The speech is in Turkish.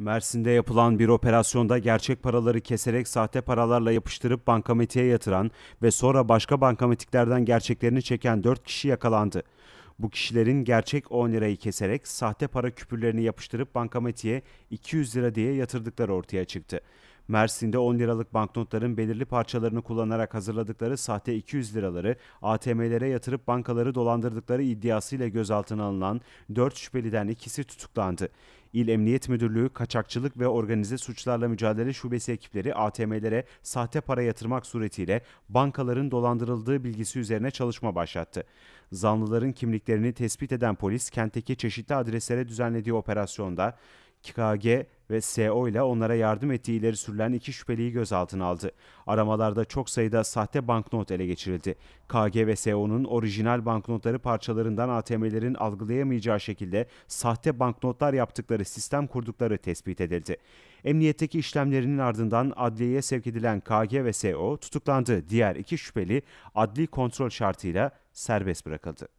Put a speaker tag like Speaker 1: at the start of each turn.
Speaker 1: Mersin'de yapılan bir operasyonda gerçek paraları keserek sahte paralarla yapıştırıp bankamatiğe yatıran ve sonra başka bankamatiklerden gerçeklerini çeken 4 kişi yakalandı. Bu kişilerin gerçek 10 lirayı keserek sahte para küpürlerini yapıştırıp bankamatiğe 200 lira diye yatırdıkları ortaya çıktı. Mersin'de 10 liralık banknotların belirli parçalarını kullanarak hazırladıkları sahte 200 liraları ATM'lere yatırıp bankaları dolandırdıkları iddiasıyla gözaltına alınan 4 şüpheliden ikisi tutuklandı. İl Emniyet Müdürlüğü Kaçakçılık ve Organize Suçlarla Mücadele Şubesi ekipleri ATM'lere sahte para yatırmak suretiyle bankaların dolandırıldığı bilgisi üzerine çalışma başlattı. Zanlıların kimliklerini tespit eden polis kentteki çeşitli adreslere düzenlediği operasyonda KG ve SO ile onlara yardım ettiği ileri sürülen iki şüpheliyi gözaltına aldı. Aramalarda çok sayıda sahte banknot ele geçirildi. KG ve SO'nun orijinal banknotları parçalarından ATM'lerin algılayamayacağı şekilde sahte banknotlar yaptıkları sistem kurdukları tespit edildi. Emniyetteki işlemlerinin ardından adliyeye sevk edilen KG ve SO tutuklandı. Diğer iki şüpheli adli kontrol şartıyla serbest bırakıldı.